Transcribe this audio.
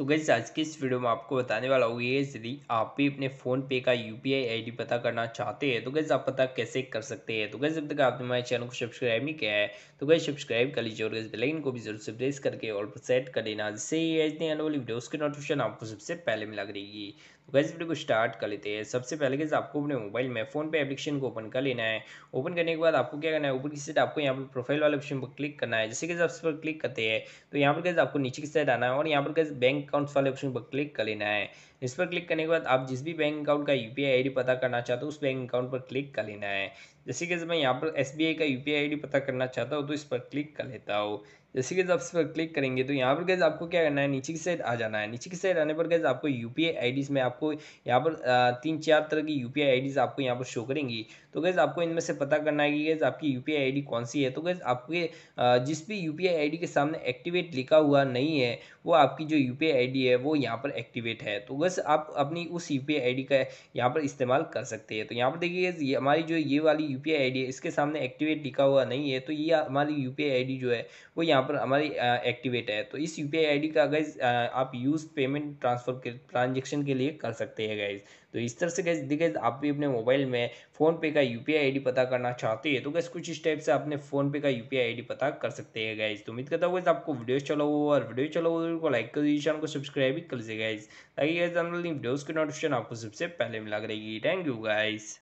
तो गैस आज के इस वीडियो में आपको बताने वाला हूँ ये यदि आप भी अपने फ़ोन पे का यू पी आई डी पता करना चाहते हैं तो गैस आप पता कैसे कर सकते हैं तो गैस जब तक आपने हमारे चैनल को सब्सक्राइब नहीं किया है तो गैस सब्सक्राइब कर लीजिए और गैस बेलाइन को भी जरूर से प्रेस करके और सेट कर लेना जिससे ये आने वाली वीडियो उसकी नोटिफिकेशन आपको सबसे पहले मिला करेगी गैस तो वीडियो को स्टार्ट कर लेते हैं सबसे पहले गैस आपको अपने मोबाइल में फोन पे एप्लीकेशन को ओपन कर लेना है ओपन करने के बाद आपको क्या करना है ऊपर की साइड आपको यहाँ पर प्रोफाइल वाले ऑप्शन पर क्लिक करना है जैसे कि आप इस पर क्लिक करते हैं तो यहाँ पर गैस आपको नीचे की साइड आना है और यहाँ पर गैस बैंक अकाउंट्स वाले ऑप्शन पर क्लिक कर लेना है इस पर क्लिक करने के बाद आप जिस भी बैंक अकाउंट का यू पी पता करना चाहते हो उस बैंक अकाउंट पर क्लिक कर लेना है जैसे कि मैं यहाँ पर एस का यू पी पता करना चाहता हूँ तो इस पर क्लिक कर लेता हूँ जैसे कि आप इस पर क्लिक करेंगे तो यहाँ पर गैस आपको क्या करना है नीचे की साइड आ जाना है नीचे की साइड आने पर गैस आपको यू पी आई में आपको यहाँ पर तीन चार तरह की यू पी आई आपको यहाँ पर शो करेंगी तो गैस आपको इनमें से पता करना है कि गैस आपकी यू पी आई कौन सी है तो गैस आपके जिस भी यू पी आई के सामने एक्टिवेट लिखा हुआ नहीं है वो आपकी जो यू पी आई है वो यहाँ पर एक्टिवेट है तो गैस आप अपनी उस यू पी आई का यहाँ पर इस्तेमाल कर सकते हैं तो यहाँ पर देखिए ये हमारी जो ये वाली यू पी आई है इसके सामने एक्टिवेट लिखा हुआ नहीं है तो ये हमारी यू पी आई जो है वो यहाँ यहाँ पर हमारी एक्टिवेट है तो इस यू पी का गैस आप यूज़ पेमेंट ट्रांसफर के ट्रांजेक्शन के लिए कर सकते हैं गैस तो इस तरह से गैस दिखे आप भी अपने मोबाइल में फोन पे का यू पी पता करना चाहते हैं तो गैस कुछ इस टाइप से अपने फोन पे का यू पी पता कर सकते हैं गैस तो उम्मीद करता हूँ गैस आपको वीडियो अच्छा चलाओ और वीडियो चलाओ को लाइक कर दीजिए चैनल को सब्सक्राइब भी कर लीजिए गैस ताकि गैस वीडियोज़ की नोटिफिकेशन आपको सबसे पहले मिला करेगी थैंक यू गाइज